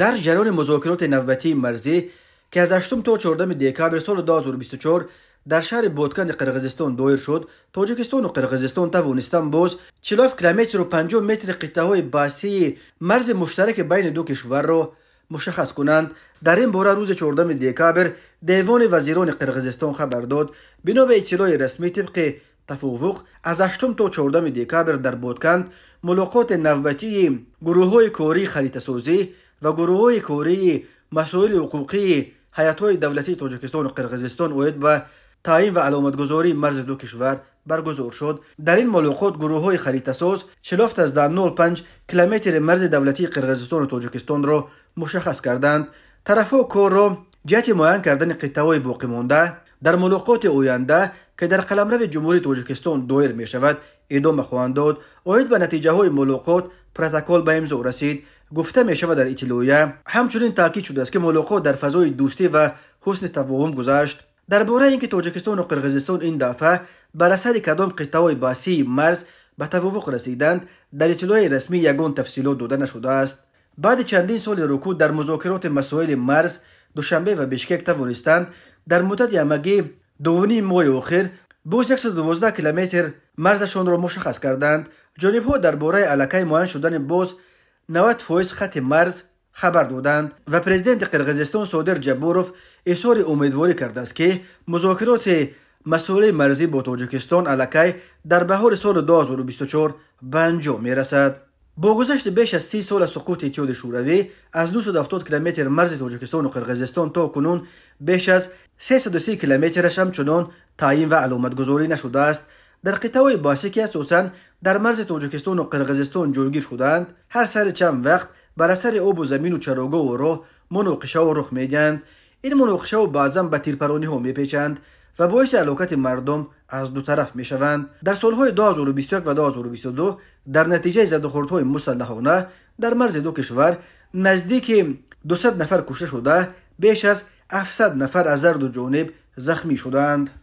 дар ҷараёни музокироти навбатии марзӣ ки аз 8 то 14 декабр соли 2024 дар шаҳри боткани қирғизистон доир шуд тоҷикистону қирғизистон тавонистан боз 4 километру 5 метри қитъаҳои басии марзи муштараки байни ду кишварро мушаххас кунанд дар ин бора рӯзи 14 декабр девони вазирони қирғизистон хабар дод бино ба иттилои расмӣ тибқи тафовуқ аз 8 то 14 декабр дар боткан мулоқоти навбатии гурӯҳҳои кории харитасозӣ ва гурӯҳҳои кории масоили ҳуқуқии ҳайатҳои давлатии тоҷикистону қирғизистон оид ба таъин ва аломатгузории марзи ду кишвар баргузор шуд дар ин мулоқот гурӯҳҳои харитасоз 45 километри марзи давлатии қирғизистону тоҷикистонро мушаххас карданд тарафҳо корро ҷиҳати муайян кардани қиттаҳои боқимонда дар мулоқоти оянда ки дар қаламрави ҷумҳурии тоҷикистон доир мешавад идома хоҳанд дод оид ба натиҷаҳои мулоқот протокол ба имзо расид гуфта мешавад дар итилоя ҳамчунин таъкид шудааст ки мулоқот дар фазои дӯстӣ ва ҳусни тафоҳум гузашт дар бораи ин ки тоҷикистону қирғизистон ин дафъа бар асари кадом қиттаҳои баҳсии марз ба тафовуқ расиданд дар итилояи расмӣ ягон тафсилот дода нашудааст баъди чандин соли руку дар музокироти масоили марз душанбе ва бишкек тавонистанд дар муддати ҳамагӣ дувуними моҳи охир боз 112 километр марзашонро мушаххас карданд ҷонибҳо дар бораи аллакай муайян шудани боз 90 فویس خط مرز خبر دادند و پرزیدنت قرغزستان صادر جبوروف احسار امیدواری کرده است که مذاکرات مسئله مرزی با تاجیکستان علکی در بهار سال 2024 به انجام میرسد با گذشت بیش از سی سال سقوط اتحاد شوروی از 270 کیلومتر مرز تاجیکستان و قرغزستان تا کنون بیش از 330 کیلومترش همچنان تعیین و علامت گذاری نشده است در قطعه باشه که اساسا در مرز توجکستان و قرغزستان جوگیر شدند هر سر چند وقت بر اثر آب و زمین و چراگاه و راه منوقشه و رخ میگند این منوقشه و بعضا به تیرپرانی ها میپیچند و باعث علاقت مردم از دو طرف میشوند در سالهای 2021 و 2022 در نتیجه های مسلحانه در مرز دو کشور نزدیک 200 نفر کشته شده بیش از 700 نفر از هر دو جانب زخمی شدند